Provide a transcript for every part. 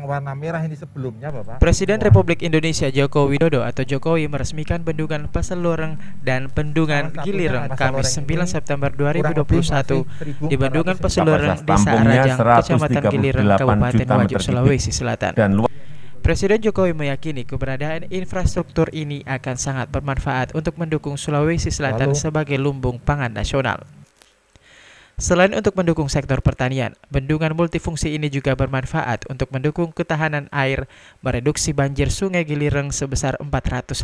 yang warna merah ini sebelumnya, Bapak? Presiden Wah. Republik Indonesia Joko Widodo atau Jokowi meresmikan bendungan Paseloreng dan bendungan Giliran Kamis 9 September 2021 di bendungan Paseloreng Desa Arajang, Kecamatan Giliran, Kabupaten Wajo, Sulawesi Selatan. Dan luar Presiden Jokowi meyakini keberadaan infrastruktur ini akan sangat bermanfaat untuk mendukung Sulawesi Selatan Lalu. sebagai lumbung pangan nasional. Selain untuk mendukung sektor pertanian, bendungan multifungsi ini juga bermanfaat untuk mendukung ketahanan air, mereduksi banjir sungai Gilireng sebesar 489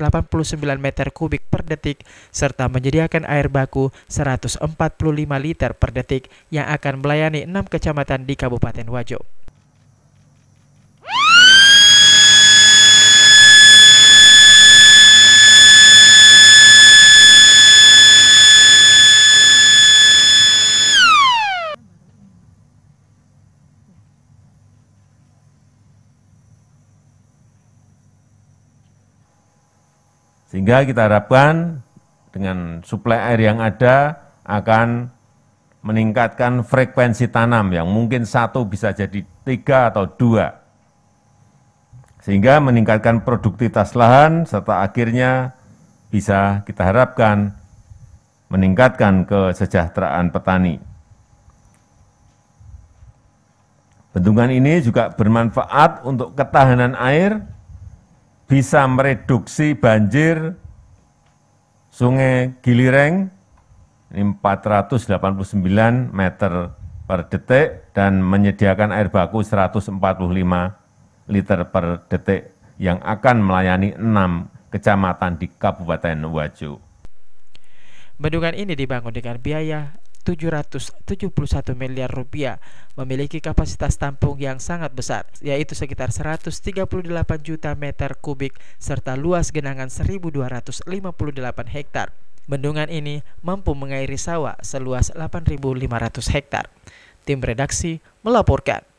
meter kubik per detik, serta menyediakan air baku 145 liter per detik yang akan melayani enam kecamatan di Kabupaten Wajo. Sehingga kita harapkan dengan suplai air yang ada akan meningkatkan frekuensi tanam yang mungkin satu bisa jadi tiga atau dua. Sehingga meningkatkan produktivitas lahan serta akhirnya bisa kita harapkan meningkatkan kesejahteraan petani. Bendungan ini juga bermanfaat untuk ketahanan air bisa mereduksi banjir sungai Gilireng ini 489 meter per detik dan menyediakan air baku 145 liter per detik yang akan melayani 6 kecamatan di Kabupaten Wajo. Bendungan ini dibangun dengan biaya 771 miliar rupiah, memiliki kapasitas tampung yang sangat besar, yaitu sekitar 138 juta meter kubik serta luas genangan 1258 hektar. Bendungan ini mampu mengairi sawah seluas 8.500 hektar. Tim redaksi melaporkan.